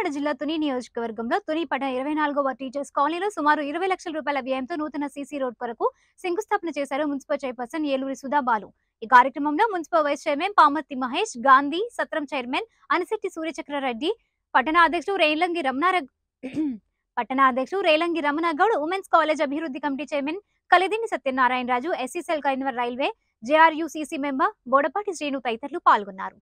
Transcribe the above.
కాకినాడ జిల్లా తుని నియోజకవర్గంలో తుని పట్టణ ఇరవై నాలుగవ టీచర్స్ కాలనీలో సుమారు ఇరవై లక్షల రూపాయల వ్యయంతో నూతన సీసీ రోడ్ కొరకు శంకుస్థాపన చేశారు మున్సిపల్ చైర్పర్సన్ ఏలూరి సుధాబాలు ఈ కార్యక్రమంలో municipal vice chairman Pamarthi Mahesh Gandhi సత్రం చైర్మన్ అనిశెట్టి సూర్యచక్రారెడ్డి పట్టణ అధ్యక్షుడు రేలంగి రమణార పట్టణ అధ్యక్షుడు రేలంగి రమణగౌడ్ ఉమెన్స్ కాలేజ్ అభివృద్ధి కమిటీ chairman Kalidini Satyanarayana Raju SC cell convener railway ZRUCC member Bodapati Srinu తదితరులు పాల్గొన్నారు